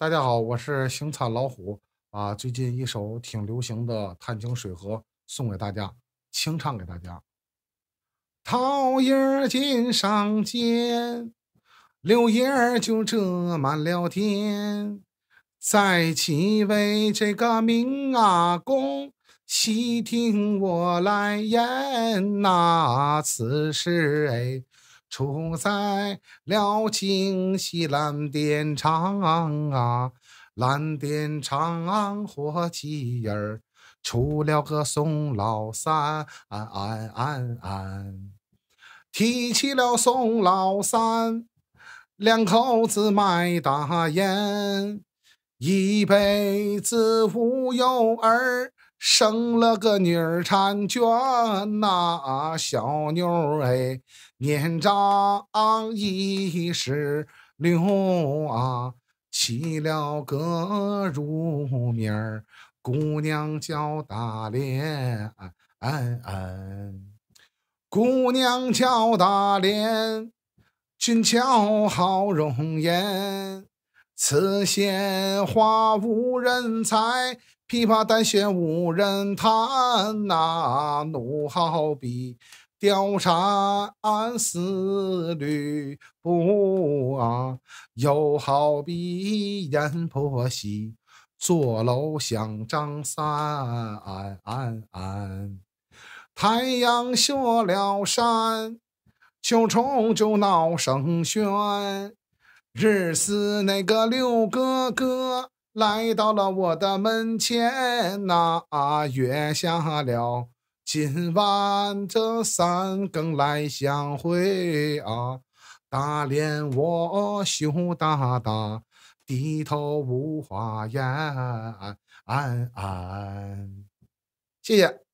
大家好，我是行灿老虎啊！最近一首挺流行的《探清水河》，送给大家，清唱给大家。桃叶儿尖上尖，柳叶儿就遮满了天。在其位这个明阿公，细听我来言呐，此事哎。出在了京西蓝靛厂啊，蓝靛厂火器营儿出了个宋老三，提起了宋老三，两口子卖大烟，一辈子无有儿。生了个女儿婵娟呐，小妞儿哎，年长一十六啊，起了个乳名儿，姑娘叫大莲。姑娘叫大莲，俊俏好容颜，此鲜花无人采。琵琶半弦无人弹呐，怒号比貂蝉思吕布啊，又好比阎婆惜坐楼想张三。太阳落了山，秋虫就闹声喧，日思那个六哥哥。来到了我的门前呐，约下了今晚这三更来相会啊！打脸我羞答答，低头无话言，安安。谢谢。